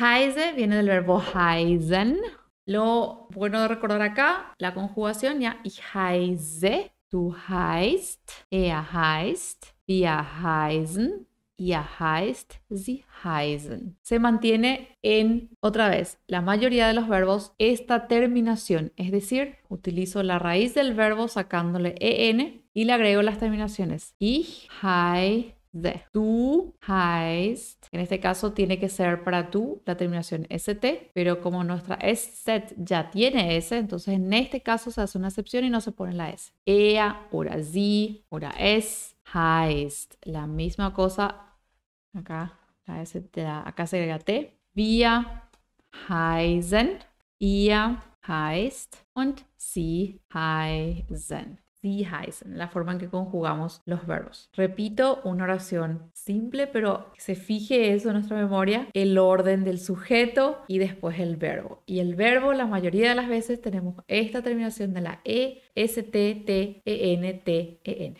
Heise viene del verbo heisen. Lo bueno de recordar acá, la conjugación ya, ich heise, du heist, er heist, wir heisen, ihr heist, sie heisen. Se mantiene en, otra vez, la mayoría de los verbos esta terminación, es decir, utilizo la raíz del verbo sacándole en y le agrego las terminaciones ich, heise de. Du heißt, en este caso tiene que ser para tú la terminación st, pero como nuestra set ya tiene s, entonces en este caso se hace una excepción y no se pone la s. Ea, ora si ora es, heißt, la misma cosa. Acá, acá se agrega t. Via, heißen, ihr heißt und sie heißen heißen, la forma en que conjugamos los verbos. Repito, una oración simple, pero se fije eso en nuestra memoria, el orden del sujeto y después el verbo. Y el verbo, la mayoría de las veces tenemos esta terminación de la E, S, T, T, E, N, T, E, N.